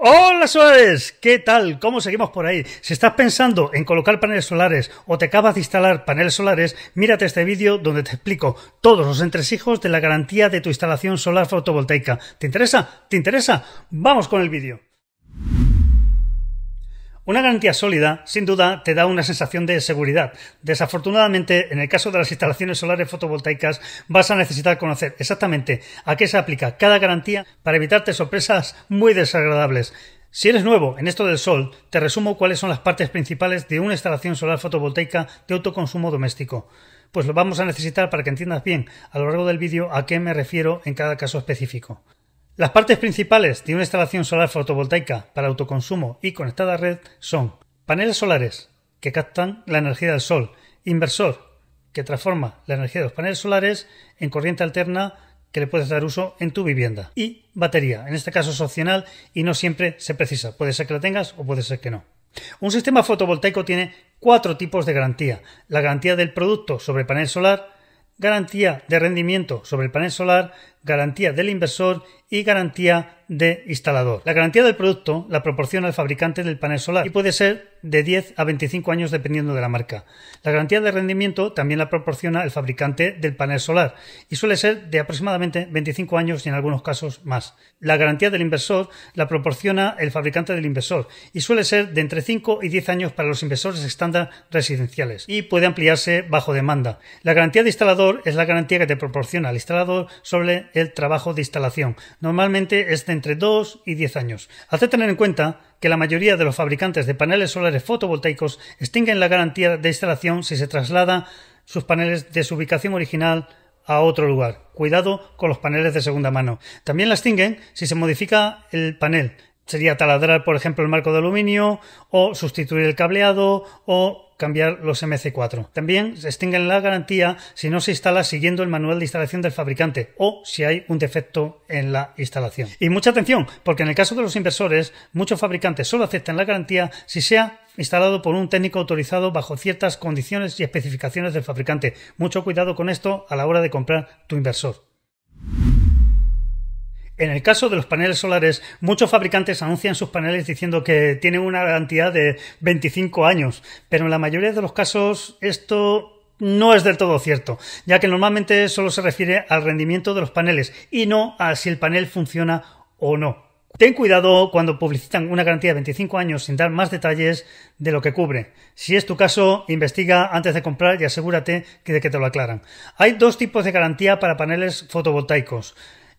Hola solares! ¿qué tal? ¿Cómo seguimos por ahí? Si estás pensando en colocar paneles solares o te acabas de instalar paneles solares, mírate este vídeo donde te explico todos los entresijos de la garantía de tu instalación solar fotovoltaica. ¿Te interesa? ¿Te interesa? Vamos con el vídeo. Una garantía sólida, sin duda, te da una sensación de seguridad. Desafortunadamente, en el caso de las instalaciones solares fotovoltaicas, vas a necesitar conocer exactamente a qué se aplica cada garantía para evitarte sorpresas muy desagradables. Si eres nuevo en esto del sol, te resumo cuáles son las partes principales de una instalación solar fotovoltaica de autoconsumo doméstico. Pues lo vamos a necesitar para que entiendas bien a lo largo del vídeo a qué me refiero en cada caso específico. Las partes principales de una instalación solar fotovoltaica para autoconsumo y conectada a red son paneles solares, que captan la energía del sol, inversor, que transforma la energía de los paneles solares en corriente alterna que le puedes dar uso en tu vivienda, y batería, en este caso es opcional y no siempre se precisa, puede ser que la tengas o puede ser que no. Un sistema fotovoltaico tiene cuatro tipos de garantía, la garantía del producto sobre el panel solar, garantía de rendimiento sobre el panel solar, garantía del inversor y garantía de instalador. La garantía del producto la proporciona el fabricante del panel solar y puede ser de 10 a 25 años dependiendo de la marca. La garantía de rendimiento también la proporciona el fabricante del panel solar y suele ser de aproximadamente 25 años y en algunos casos más. La garantía del inversor la proporciona el fabricante del inversor y suele ser de entre 5 y 10 años para los inversores estándar residenciales y puede ampliarse bajo demanda. La garantía de instalador es la garantía que te proporciona el instalador sobre el trabajo de instalación. Normalmente es de entre 2 y 10 años. Hace tener en cuenta que la mayoría de los fabricantes de paneles solares fotovoltaicos extinguen la garantía de instalación si se traslada sus paneles de su ubicación original a otro lugar. Cuidado con los paneles de segunda mano. También la extinguen si se modifica el panel. Sería taladrar, por ejemplo, el marco de aluminio o sustituir el cableado o cambiar los MC4. También se extinguen la garantía si no se instala siguiendo el manual de instalación del fabricante o si hay un defecto en la instalación. Y mucha atención, porque en el caso de los inversores, muchos fabricantes solo aceptan la garantía si sea instalado por un técnico autorizado bajo ciertas condiciones y especificaciones del fabricante. Mucho cuidado con esto a la hora de comprar tu inversor. En el caso de los paneles solares, muchos fabricantes anuncian sus paneles diciendo que tienen una garantía de 25 años, pero en la mayoría de los casos esto no es del todo cierto, ya que normalmente solo se refiere al rendimiento de los paneles y no a si el panel funciona o no. Ten cuidado cuando publicitan una garantía de 25 años sin dar más detalles de lo que cubre. Si es tu caso, investiga antes de comprar y asegúrate de que te lo aclaran. Hay dos tipos de garantía para paneles fotovoltaicos.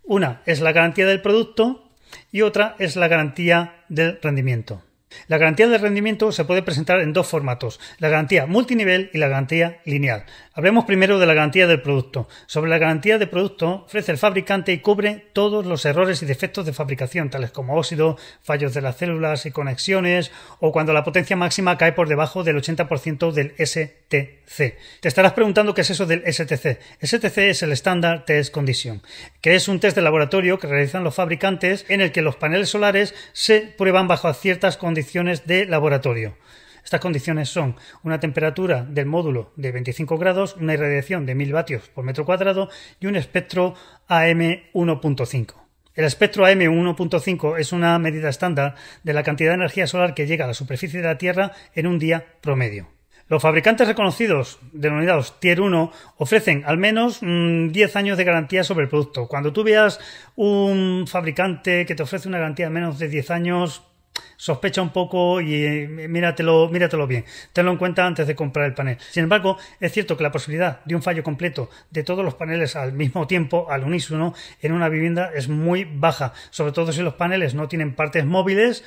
Una es la garantía del producto y otra es la garantía del rendimiento. La garantía de rendimiento se puede presentar en dos formatos, la garantía multinivel y la garantía lineal. Hablemos primero de la garantía del producto. Sobre la garantía de producto ofrece el fabricante y cubre todos los errores y defectos de fabricación, tales como óxido, fallos de las células y conexiones, o cuando la potencia máxima cae por debajo del 80% del STC. Te estarás preguntando qué es eso del STC. STC es el Standard Test Condition, que es un test de laboratorio que realizan los fabricantes en el que los paneles solares se prueban bajo ciertas condiciones condiciones de laboratorio. Estas condiciones son una temperatura del módulo de 25 grados, una irradiación de 1000 vatios por metro cuadrado y un espectro AM 1.5. El espectro AM 1.5 es una medida estándar de la cantidad de energía solar que llega a la superficie de la Tierra en un día promedio. Los fabricantes reconocidos, de denominados Tier 1, ofrecen al menos 10 mm, años de garantía sobre el producto. Cuando tú veas un fabricante que te ofrece una garantía de menos de 10 años, sospecha un poco y eh, míratelo, míratelo bien. Tenlo en cuenta antes de comprar el panel. Sin embargo, es cierto que la posibilidad de un fallo completo de todos los paneles al mismo tiempo, al unísono, en una vivienda es muy baja, sobre todo si los paneles no tienen partes móviles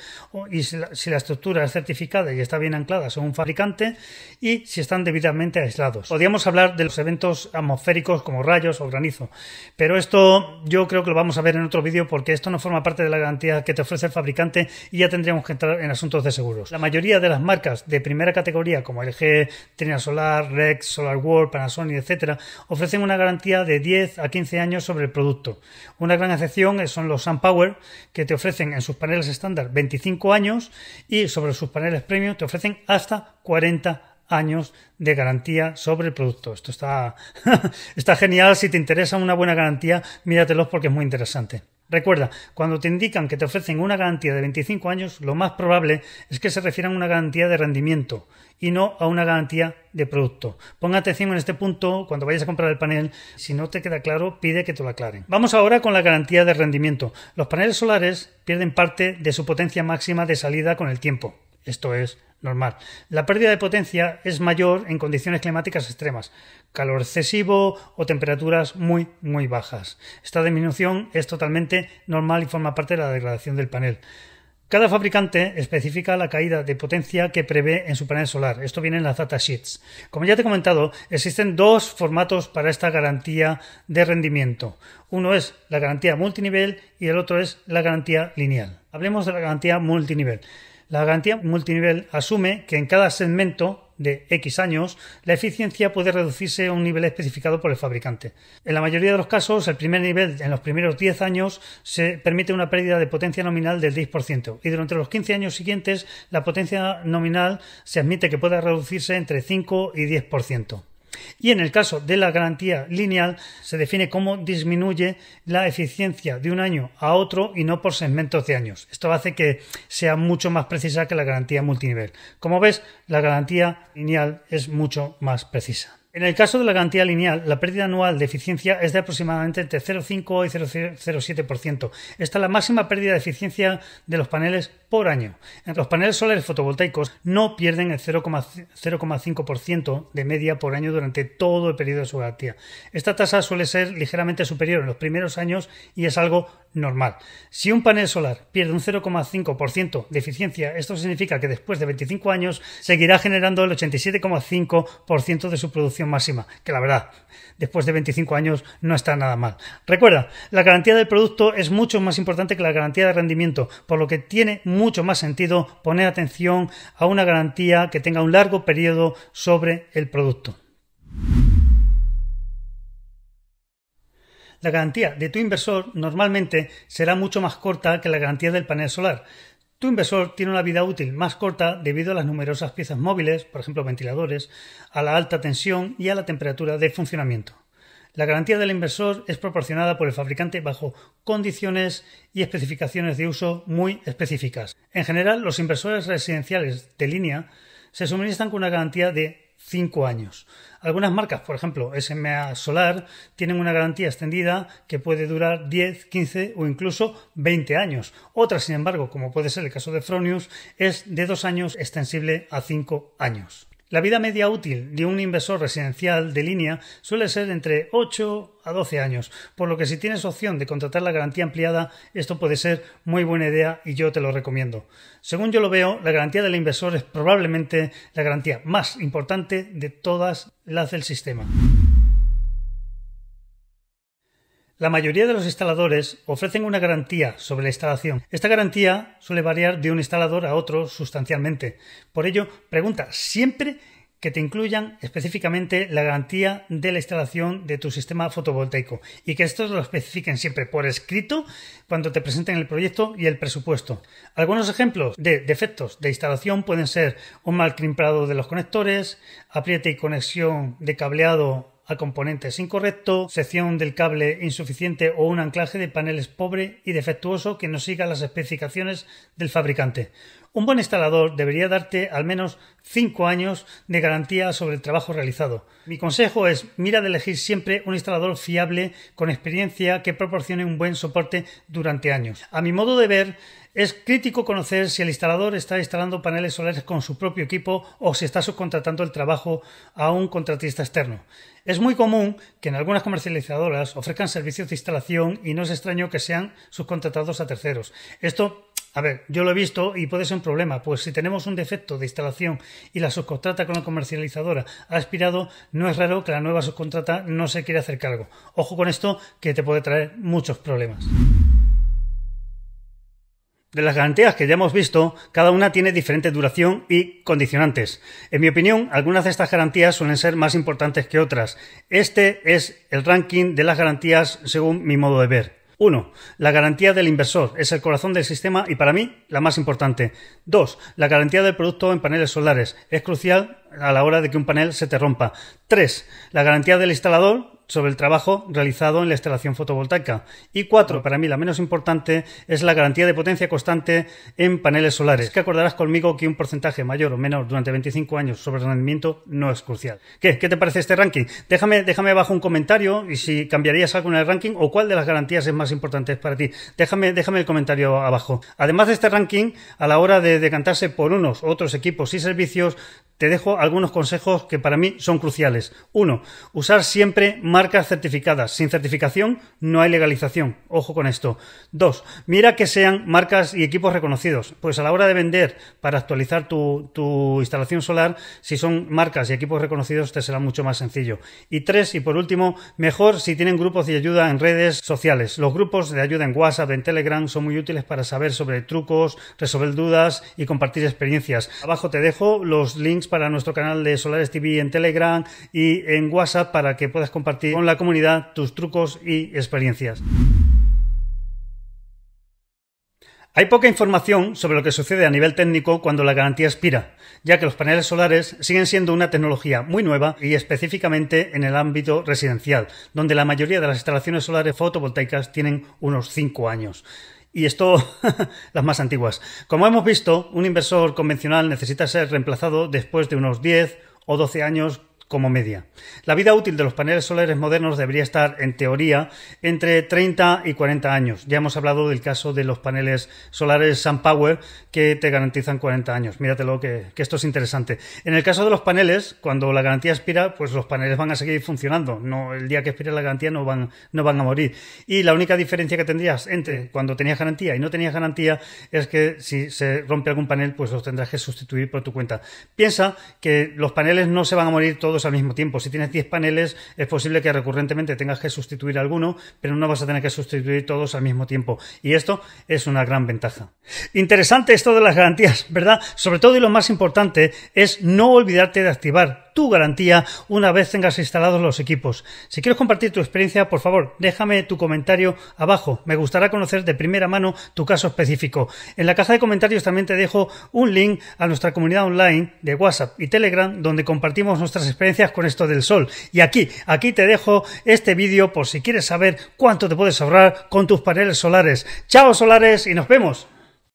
y si la, estructura es certificada y está bien anclada según un fabricante y si están debidamente aislados. Podríamos hablar de los eventos atmosféricos como rayos o granizo, pero esto yo creo que lo vamos a ver en otro vídeo porque esto no forma parte de la garantía que te ofrece el fabricante y ya tendríamos que entrar en asuntos de seguros. La mayoría de las marcas de primera categoría, como LG, Trina Solar, Rex, Solar World, Panasonic, etc., ofrecen una garantía de 10 a 15 años sobre el producto. Una gran excepción son los SunPower, que te ofrecen en sus paneles estándar 25 años y sobre sus paneles premium te ofrecen hasta 40 años de garantía sobre el producto. Esto está, está genial. Si te interesa una buena garantía, míratelos porque es muy interesante. Recuerda, cuando te indican que te ofrecen una garantía de 25 años, lo más probable es que se refieran a una garantía de rendimiento y no a una garantía de producto. Ponga atención en este punto cuando vayas a comprar el panel. Si no te queda claro, pide que te lo aclaren. Vamos ahora con la garantía de rendimiento. Los paneles solares pierden parte de su potencia máxima de salida con el tiempo. Esto es, normal. La pérdida de potencia es mayor en condiciones climáticas extremas, calor excesivo o temperaturas muy, muy bajas. Esta disminución es totalmente normal y forma parte de la degradación del panel. Cada fabricante especifica la caída de potencia que prevé en su panel solar. Esto viene en las data sheets. Como ya te he comentado, existen dos formatos para esta garantía de rendimiento. Uno es la garantía multinivel y el otro es la garantía lineal. Hablemos de la garantía multinivel. La garantía multinivel asume que en cada segmento de X años, la eficiencia puede reducirse a un nivel especificado por el fabricante. En la mayoría de los casos, el primer nivel en los primeros 10 años se permite una pérdida de potencia nominal del 10% y durante los 15 años siguientes la potencia nominal se admite que pueda reducirse entre 5 y 10%. Y en el caso de la garantía lineal, se define cómo disminuye la eficiencia de un año a otro y no por segmentos de años. Esto hace que sea mucho más precisa que la garantía multinivel. Como ves, la garantía lineal es mucho más precisa. En el caso de la garantía lineal, la pérdida anual de eficiencia es de aproximadamente entre 0,5 y 0,07%. Esta es la máxima pérdida de eficiencia de los paneles por año. Los paneles solares fotovoltaicos no pierden el 0,5% de media por año durante todo el periodo de su garantía. Esta tasa suele ser ligeramente superior en los primeros años y es algo normal. Si un panel solar pierde un 0,5% de eficiencia, esto significa que después de 25 años seguirá generando el 87,5% de su producción máxima, que la verdad, después de 25 años no está nada mal. Recuerda, la garantía del producto es mucho más importante que la garantía de rendimiento, por lo que tiene mucho más sentido poner atención a una garantía que tenga un largo periodo sobre el producto. La garantía de tu inversor normalmente será mucho más corta que la garantía del panel solar. Tu inversor tiene una vida útil más corta debido a las numerosas piezas móviles, por ejemplo ventiladores, a la alta tensión y a la temperatura de funcionamiento. La garantía del inversor es proporcionada por el fabricante bajo condiciones y especificaciones de uso muy específicas. En general, los inversores residenciales de línea se suministran con una garantía de 5 años. Algunas marcas, por ejemplo SMA Solar, tienen una garantía extendida que puede durar 10, 15 o incluso 20 años. Otras, sin embargo, como puede ser el caso de Fronius, es de 2 años extensible a 5 años. La vida media útil de un inversor residencial de línea suele ser entre 8 a 12 años, por lo que si tienes opción de contratar la garantía ampliada, esto puede ser muy buena idea y yo te lo recomiendo. Según yo lo veo, la garantía del inversor es probablemente la garantía más importante de todas las del sistema. La mayoría de los instaladores ofrecen una garantía sobre la instalación. Esta garantía suele variar de un instalador a otro sustancialmente. Por ello, pregunta siempre que te incluyan específicamente la garantía de la instalación de tu sistema fotovoltaico y que esto lo especifiquen siempre por escrito cuando te presenten el proyecto y el presupuesto. Algunos ejemplos de defectos de instalación pueden ser un mal crimplado de los conectores, apriete y conexión de cableado a componentes incorrectos, sección del cable insuficiente o un anclaje de paneles pobre y defectuoso que no siga las especificaciones del fabricante. Un buen instalador debería darte al menos 5 años de garantía sobre el trabajo realizado. Mi consejo es mira de elegir siempre un instalador fiable con experiencia que proporcione un buen soporte durante años. A mi modo de ver, es crítico conocer si el instalador está instalando paneles solares con su propio equipo o si está subcontratando el trabajo a un contratista externo. Es muy común que en algunas comercializadoras ofrezcan servicios de instalación y no es extraño que sean subcontratados a terceros. Esto a ver, yo lo he visto y puede ser un problema, pues si tenemos un defecto de instalación y la subcontrata con la comercializadora ha expirado, no es raro que la nueva subcontrata no se quiera hacer cargo. Ojo con esto que te puede traer muchos problemas. De las garantías que ya hemos visto, cada una tiene diferente duración y condicionantes. En mi opinión, algunas de estas garantías suelen ser más importantes que otras. Este es el ranking de las garantías según mi modo de ver. 1. La garantía del inversor es el corazón del sistema y para mí la más importante. 2. La garantía del producto en paneles solares es crucial a la hora de que un panel se te rompa. 3. La garantía del instalador sobre el trabajo realizado en la instalación fotovoltaica. Y cuatro, para mí la menos importante, es la garantía de potencia constante en paneles solares. Que acordarás conmigo que un porcentaje mayor o menor durante 25 años sobre rendimiento no es crucial. ¿Qué? ¿Qué te parece este ranking? Déjame, déjame abajo un comentario y si cambiarías algo en el ranking o cuál de las garantías es más importante para ti. Déjame, déjame el comentario abajo. Además de este ranking, a la hora de decantarse por unos, otros equipos y servicios, te dejo algunos consejos que para mí son cruciales. Uno, usar siempre marcas certificadas. Sin certificación no hay legalización. Ojo con esto. Dos, mira que sean marcas y equipos reconocidos. Pues a la hora de vender para actualizar tu, instalación solar, si son marcas y equipos reconocidos, te será mucho más sencillo. Y tres, y por último, mejor si tienen grupos de ayuda en redes sociales. Los grupos de ayuda en WhatsApp, en Telegram, son muy útiles para saber sobre trucos, resolver dudas y compartir experiencias. Abajo te dejo los links para nuestro canal de Solares TV en Telegram y en WhatsApp para que puedas compartir con la comunidad tus trucos y experiencias. Hay poca información sobre lo que sucede a nivel técnico cuando la garantía expira, ya que los paneles solares siguen siendo una tecnología muy nueva y específicamente en el ámbito residencial, donde la mayoría de las instalaciones solares fotovoltaicas tienen unos 5 años. Y esto, las más antiguas. Como hemos visto, un inversor convencional necesita ser reemplazado después de unos 10 o 12 años como media. La vida útil de los paneles solares modernos debería estar, en teoría, entre 30 y 40 años. Ya hemos hablado del caso de los paneles solares SunPower que te garantizan 40 años. Míratelo, que, que esto es interesante. En el caso de los paneles, cuando la garantía expira, pues los paneles van a seguir funcionando. No, el día que expire la garantía no van, no van a morir. Y la única diferencia que tendrías entre cuando tenías garantía y no tenías garantía es que si se rompe algún panel, pues los tendrás que sustituir por tu cuenta. Piensa que los paneles no se van a morir todos al mismo tiempo. Si tienes 10 paneles, es posible que recurrentemente tengas que sustituir alguno, pero no vas a tener que sustituir todos al mismo tiempo. Y esto es una gran ventaja. Interesante esto de las garantías, ¿verdad? Sobre todo y lo más importante es no olvidarte de activar tu garantía una vez tengas instalados los equipos. Si quieres compartir tu experiencia, por favor, déjame tu comentario abajo. Me gustará conocer de primera mano tu caso específico. En la caja de comentarios también te dejo un link a nuestra comunidad online de WhatsApp y Telegram donde compartimos nuestras experiencias con esto del sol. Y aquí, aquí te dejo este vídeo por si quieres saber cuánto te puedes ahorrar con tus paneles solares. Chao solares y nos vemos.